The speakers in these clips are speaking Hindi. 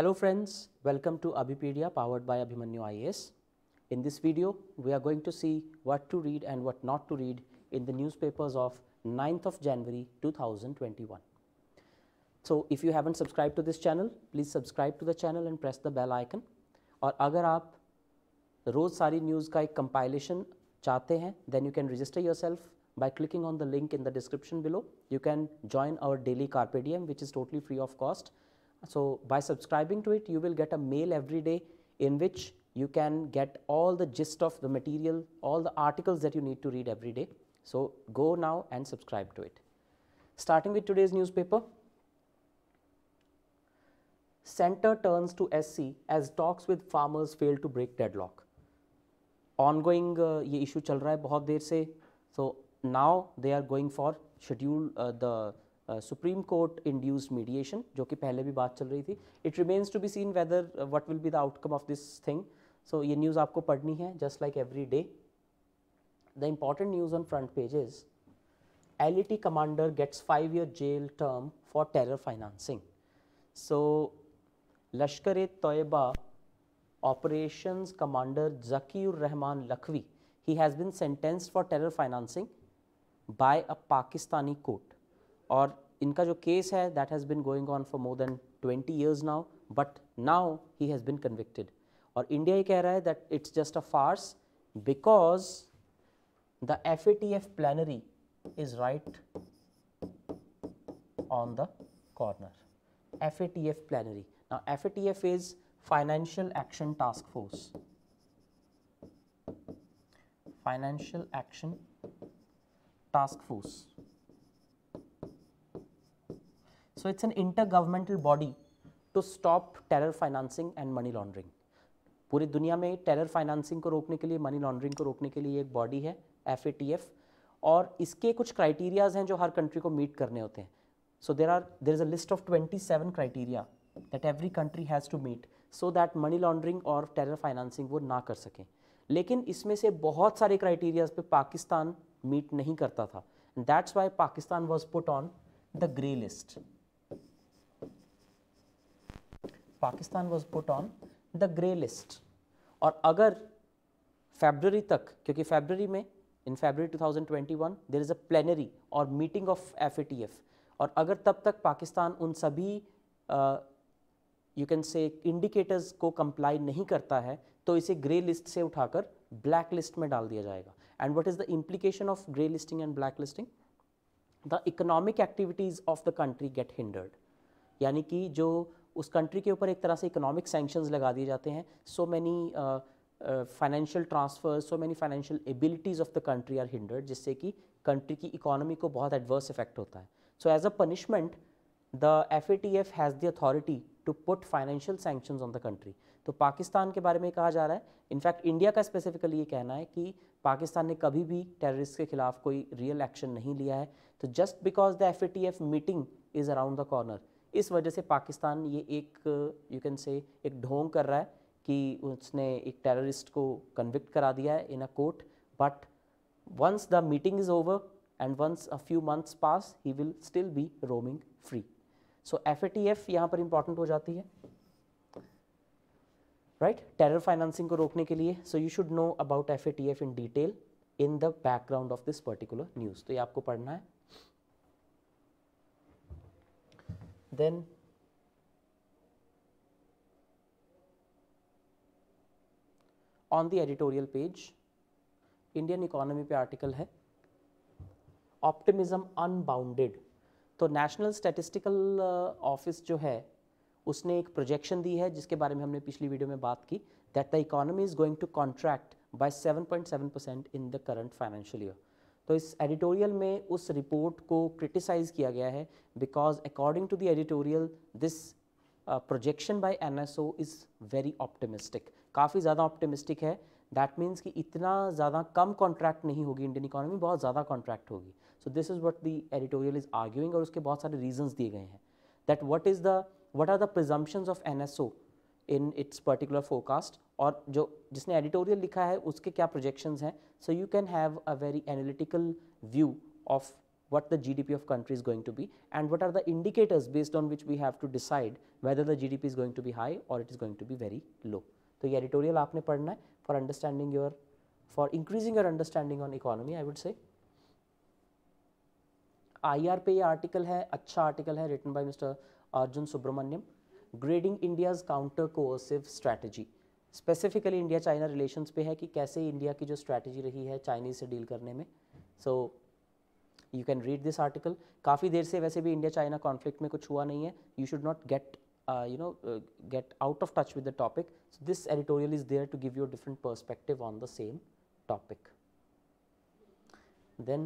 Hello friends, welcome to Abhipedia powered by Abhimanyu IAS. In this video, we are going to see what to read and what not to read in the newspapers of 9th of January 2021. So if you haven't subscribed to this channel, please subscribe to the channel and press the bell icon. Or, agar आप रोज़ sari news का एक compilation then you can register yourself by clicking on the link in the description below. You can join our daily Carpe Diem which is totally free of cost. So, by subscribing to it you will get a mail every day in which you can get all the gist of the material, all the articles that you need to read every day. So, go now and subscribe to it. Starting with today's newspaper, Center turns to SC as talks with farmers fail to break deadlock. Ongoing uh, ये issue चल रहा है बहुत देर से, so now they are going for schedule uh, the supreme court induced mediation जो कि पहले भी बात चल रही थी it remains to be seen whether what will be the outcome of this thing so ये न्यूज़ आपको पढ़नी है just like every day the important news on front is L commander gets five year jail term for terror financing so Lashkar e Taiba operation commander Zakiur Rehman Lakhvi he has been sentence for terror financing by a Pakistani court और इनका जो केस है that has been going on for more than twenty years now but now he has been convicted और इंडिया ये कह रहा है that it's just a farce because the F A T F plenary is right on the corner F A T F plenary now F A T F is financial action task force financial action task force so it's an inter governmental body to stop terror financing and money laundering पूरी दुनिया में टेरर फाइनेंसिंग को रोकने के लिए मनी लॉन्ड्रिंग को रोकने के लिए एक बॉडी है एफ और इसके कुछ क्राइटेरियाज हैं जो हर कंट्री को मीट करने होते हैं so there are there is a list of twenty seven criteria that every country has to meet so that money laundering और टेरर फाइनेंसिंग वो ना कर सकें लेकिन इसमें से बहुत सारे क्राइटेरियाज पे पाकिस्तान मीट नहीं करता था that's why Pakistan was put on the grey list Pakistan was put on the grey list और अगर फेबररी तक क्योंकि फेबररी में in February 2021 there is a plenary और मीटिंग ऑफ एफ और अगर तब तक पाकिस्तान उन सभी यू कैन से इंडिकेटर्स को कंप्लाई नहीं करता है तो इसे ग्रे लिस्ट से उठाकर ब्लैक लिस्ट में डाल दिया जाएगा and what is the implication of grey listing and black listing the economic activities of the country get hindered यानी कि जो उस कंट्री के ऊपर एक तरह से इकोनॉमिक सेंक्शंस लगा दिए जाते हैं so many financial transfer so many financial abilities of the country are hindered जिससे कि कंट्री की इकोनॉमी को बहुत एडवर्स इफेक्ट होता है so as a punishment the F A T F has the authority to put financial sanction on the country तो पाकिस्तान के बारे में कहा जा रहा है इनफैक्ट इंडिया का स्पेसिफिकली ये कहना है कि पाकिस्तान ने कभी भी टेररिस्ट के खिलाफ कोई रियल एक्शन नहीं लिया है तो just because the F A T F meeting is around the corner इस वजह से पाकिस्तान ये एक यू कैन से एक ढोंग कर रहा है कि उसने एक टेररिस्ट को कन्विक्ट करा दिया है in a court but once the meeting is over and once a few months pass he will still be roaming free so F A T F यहाँ पर इंपॉर्टेंट हो जाती है राइट टेरर फाइनेंसिंग को रोकने के लिए so you should know about F A T F in detail in the background of this particular news तो ये आपको पढ़ना है then on the editorial page Indian economy पे आर्टिकल है ऑप्टिमिज्म अनबाउंडेड तो नेशनल स्टेटिस्टिकल ऑफिस जो है उसने एक प्रोजेक्शन दी है जिसके बारे में हमने पिछली वीडियो में बात की that the economy is going to contract by 7.7 percent in the current financial year तो इस एडिटोरियल में उस रिपोर्ट को क्रिटिसाइज़ किया गया है because according to the editorial this projection by NSO is very optimistic काफ़ी ज़्यादा ऑप्टिमिस्टिक है दैट मीन्स कि इतना ज़्यादा कम कॉन्ट्रैक्ट नहीं होगी इंडियन इकोनॉमी बहुत ज़्यादा कॉन्ट्रैक्ट होगी so this is what the editorial is arguing और उसके बहुत सारे रीजन्स दिए गए हैं that what is the what are the presumptions of N S O in its particular forecast और जो जिसने एडिटोरियल लिखा है उसके क्या प्रोजेक्शन हैं so you can have a very analytical view of what the G D P of country is going to be and what are the indicators based on which we have to decide whether the G D P is going to be high और it is going to be very low तो ये एडिटोरियल आपने पढ़ना है for understanding your for increasing your understanding on economy I would say I are पे ये आर्टिकल है अच्छा आर्टिकल है written by mister Arjun Subramaniam grading India's counter coercive strategy specifically India China relations पे है कि कैसे इंडिया की जो स्ट्रैटेजी रही है चाइनीज से डील करने में so you can read this article काफ़ी देर से वैसे भी इंडिया चाइना कॉन्फ्लिक्ट में कुछ हुआ नहीं है you should not get you know get out of touch with the topic this editorial is there to give you different perspective on the same topic then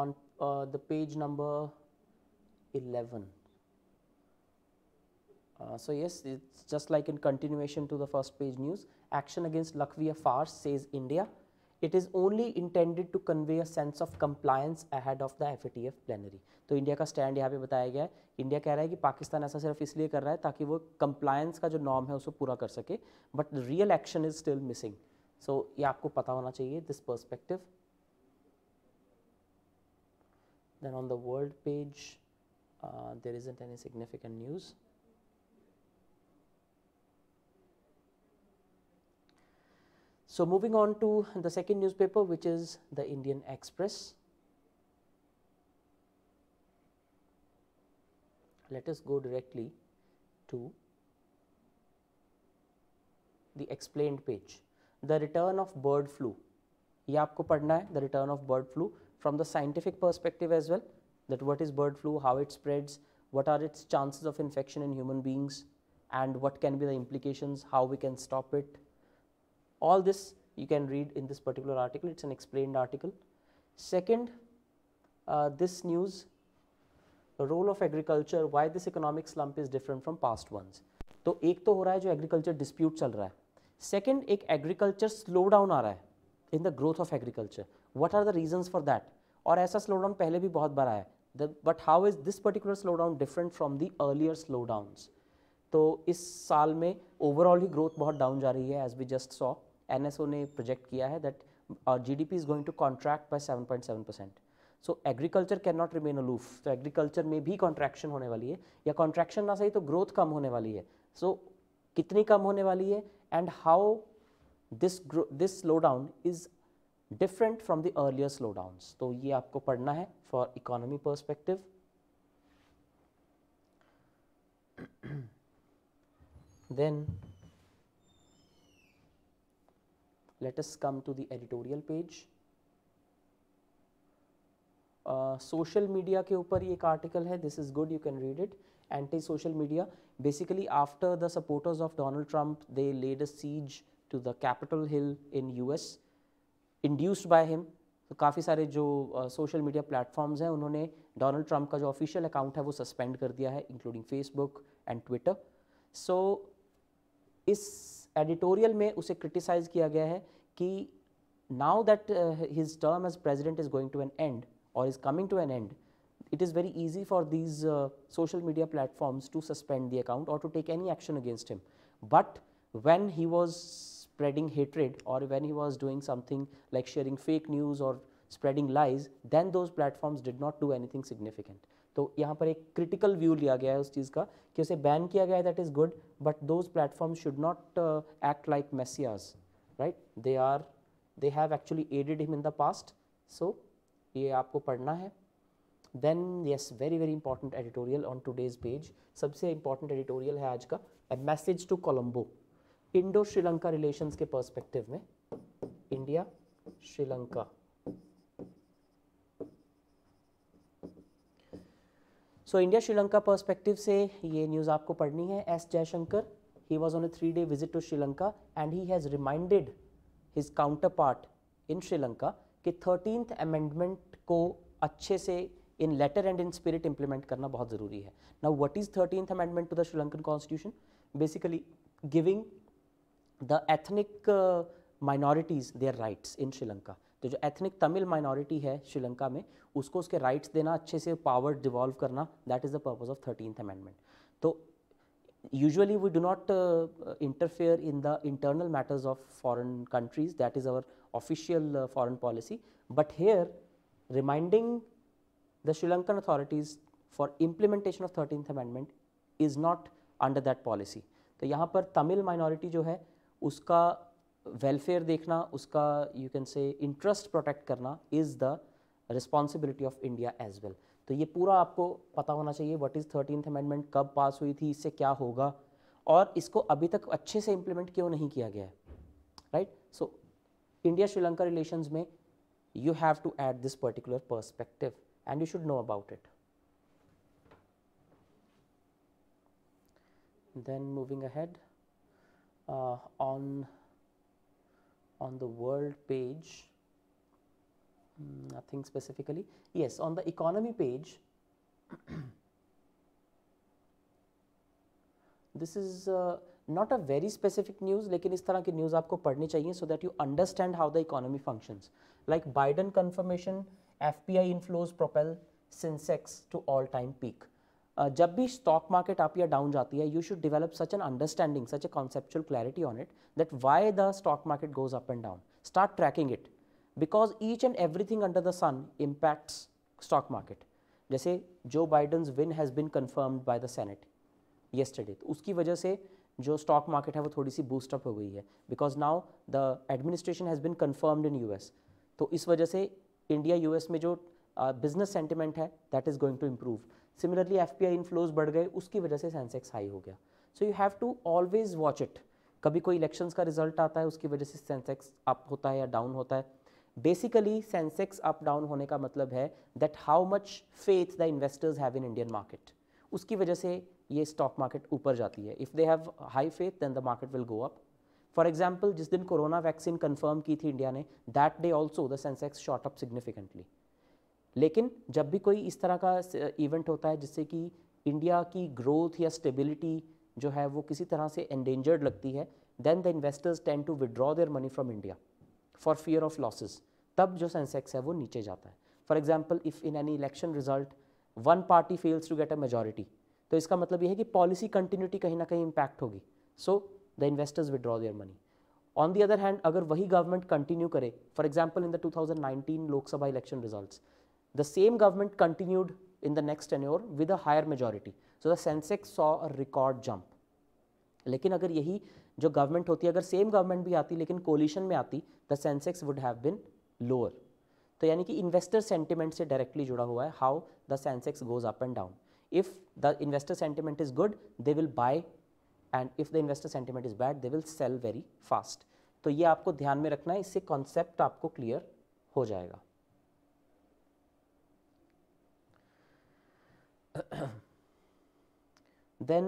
on uh, the page number 11. Uh, so, yes, it's just like in continuation to the first page news, action against Lakhvi Farce says India. It is only intended to convey a sense of compliance ahead of the FATF plenary. So India का स्टैंड यहाँ पे बताया India is saying that Pakistan is कि पाकिस्तान ऐसा सिर्फ इसलिए कर रहा है ताकि वो कंप्लायंस का जो नॉर्म है उसको पूरा कर सके but real action is still missing Then on the world page, uh, there isn't any significant news. So moving on to the second newspaper, which is the Indian Express. Let us go directly to the explained page. The return of bird flu. ये आपको पढ़ना है the return of bird flu from the scientific perspective as well that what is bird flu, how it spreads, what are its chances of infection in human beings and what can be the implications, how we can stop it. All this you can read in this particular article, it is an explained article. Second, uh, this news, the role of agriculture, why this economic slump is different from past ones. तो एक तो हो रहा है जो एग्रीकल्चर डिस्प्यूट चल रहा है सेकेंड एक एग्रीकल्चर स्लो डाउन आ रहा है in the growth of agriculture what are the reasons for that और ऐसा स्लो डाउन पहले भी बहुत बड़ा है but how is this particular slow down different from the earlier slow downs तो इस साल में ओवरऑल ही ग्रोथ बहुत डाउन जा रही है as we just saw N S O ने प्रोजेक्ट किया है that G D P is going to contract by seven point seven percent so agriculture can not remain aloof तो एग्रीकल्चर में भी कॉन्ट्रैक्शन होने वाली है या कॉन्ट्रैक्शन ना सही तो ग्रोथ कम होने वाली है सो so, कितनी कम होने वाली है and how this this slow down is different from the earlier slow downs तो ये आपको पढ़ना है for economy perspective then let us come to the editorial page social media के ऊपर ये एक आर्टिकल है this is good you can read it anti social media basically after the supporters of Donald Trump they laid a siege to the Capitol Hill in US induced by him तो काफ़ी सारे जो सोशल मीडिया प्लेटफॉर्म्स हैं उन्होंने डोनाल्ड ट्रंप का जो ऑफिशियल अकाउंट है वो सस्पेंड कर दिया है including Facebook and Twitter so इस एडिटोरियल में उसे क्रिटिसाइज़ किया गया है कि now that his term as president is going to an end और is coming to an end it is very easy for these social media platforms to suspend the account और to take any action against him but when he was spreading hatred or when he was doing something like sharing fake news or spreading lies then those platforms did not do anything significant तो यहाँ पर एक क्रिटिकल व्यू लिया गया है उस चीज़ का कि उसे बैन किया गया है that is good but those platform should not act like messiahs right they are they have actually aided him in the past so ये आपको पढ़ना है then yes very very important editorial on today's page सबसे इंपॉर्टेंट एडिटोरियल है आज का a message to Colombo Indo Sri Lanka relations के पर्सपेक्टिव में India Sri Lanka so India Sri Lanka perspective से ये न्यूज आपको पढ़नी है S Jaishankar he was on a three day visit to Sri Lanka and he has reminded his counter part in Sri Lanka कि थर्टींथ अमेंडमेंट को अच्छे से in letter and in spirit implement करना बहुत जरूरी है now what is thirteenth amendment to the Sri Lankan constitution basically giving the ethnic minorities their rights in Sri Lanka तो जो एथनिक तमिल माइनॉरिटी है श्रीलंका में उसको उसके राइट्स देना अच्छे से पावर डिवॉल्व करना that is the purpose of thirteenth amendment तो usually we do not interfere in the internal matters of foreign countries that is our official foreign policy but here reminding the Sri Lankan authorities for implementation of thirteenth amendment is not under that policy तो यहाँ पर तमिल माइनॉरिटी जो है उसका वेलफेयर देखना उसका you can say interest protect करना is the responsibility of India as well तो ये पूरा आपको पता होना चाहिए व्हाट इज़ थर्टीन अमेंडमेंट कब पास हुई थी इससे क्या होगा और इसको अभी तक अच्छे से इम्प्लीमेंट क्यों नहीं किया गया है right so India Sri Lanka relation में you have to add this particular perspective and you should know about it then moving ahead uh, on on the world page mm, nothing specifically yes on the economy page this is uh, not a very specific news लेकिन इस तरह की news आपको पढ़नी चाहिए so that you understand how the economy functions like Biden confirmation FPI inflows propel Sensex to all time peak जब भी स्टॉक मार्केट अप या डाउन जाती है you should develop such an understanding such a conceptual clarity on it that why the stock market goes up and down start tracking it because each and everything under the sun impacts stock market जैसे Joe Biden's win has been confirmed by the senate yesterday तो उसकी वजह से जो स्टॉक मार्केट है वो थोड़ी सी बूस्टअप हो गई है because now the administration has been confirmed in U S तो इस वजह से इंडिया यू एस में जो बिजनेस सेंटिमेंट है that is going to improve similarly F P inflows बढ़ गए उसकी वजह से सेंसेक्स हाई हो गया so you have to always watch it कभी कोई इलेक्शंस का रिजल्ट आता है उसकी वजह से सेंसेक्स अप होता है या डाउन होता है बेसिकली सेंसेक्स अप डाउन होने का मतलब है that how much faith the investors have in Indian market उसकी वजह से ये स्टॉक मार्केट ऊपर जाती है if they have high faith then the market will go up for example जिस दिन कोरोना वैक्सीन कन्फर्म की थी इंडिया ने that day also the Sensex shot up significantly लेकिन जब भी कोई इस तरह का इवेंट होता है जिससे कि इंडिया की ग्रोथ या स्टेबिलिटी जो है वो किसी तरह से एंडेंजर्ड लगती है then the investors tend to withdraw their money from India for fear of losses तब जो सेंसेक्स है वो नीचे जाता है for example if in any election result one party fails to get a majority तो इसका मतलब ये है कि पॉलिसी कंटिन्यूटी कहीं ना कहीं इम्पैक्ट होगी so the investors withdraw their money on the other hand अगर वही गवर्नमेंट कंटिन्यू करे for example in the two thousand nineteen Lok Sabha election results The same government continued in the next tenure with a higher majority. So the Sensex saw a record jump. लेकिन अगर यही जो गवर्नमेंट होती है अगर सेम गवर्नमेंट भी आती लेकिन कोलिशन में आती the Sensex would have been lower तो यानी कि इन्वेस्टर सेंटिमेंट से डायरेक्टली जुड़ा हुआ है how the Sensex goes up and down if the investor sentiment is good they will buy and if the investor sentiment is bad they will sell very fast तो ये आपको ध्यान में रखना है इससे कॉन्सेप्ट आपको क्लियर हो जाएगा देन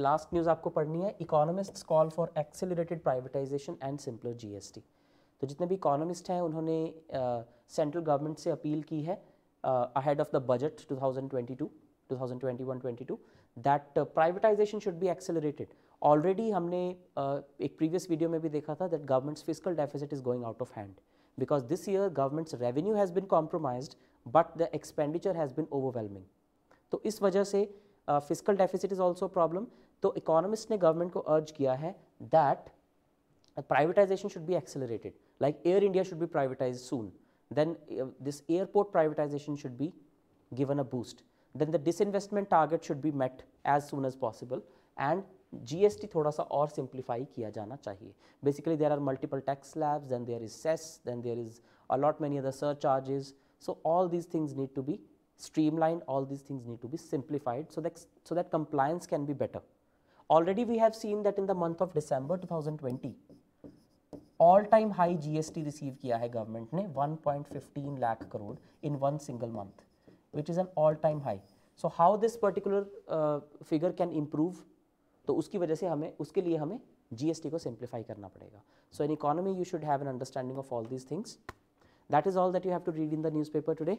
लास्ट न्यूज़ आपको पढ़नी है economist call for accelerated privatisation and simpler GST तो जितने भी इकोनॉमिस्ट हैं उन्होंने सेंट्रल uh, गवर्नमेंट से अपील की है ahead of the budget 2022 2021-22 that privatisation should be accelerated already हमने uh, एक प्रीवियस वीडियो में भी देखा था that government's physical deficit is going out of hand because this year government's revenue has been compromised but the expenditure has been overwhelming तो इस वजह से physical deficit is also problem तो इकोनॉमिस्ट ने गवर्नमेंट को अर्ज किया है that privatisation should be accelerated like Air India should be privatise soon then this airport privatisation should be given a boost then the disinvestment target should be met as soon as possible and G S T थोड़ा सा और सिंप्लीफाई किया जाना चाहिए basically there are multiple tax slabs then there is cess then there is a lot many other sir charges so all these things need to be streamlined, all these things need to be simplified so that, so that compliance can be better. Already we have seen that in the month of December 2020, all time high GST received किया है government ने 1.15 lakh crore in one single month, which is an all time high. So how this particular uh, figure can improve? तो उसकी वजह से हमें उसके लिए हमें GST को simplify करना पड़ेगा. So in economy you should have an understanding of all these things. That is all that you have to read in the newspaper today.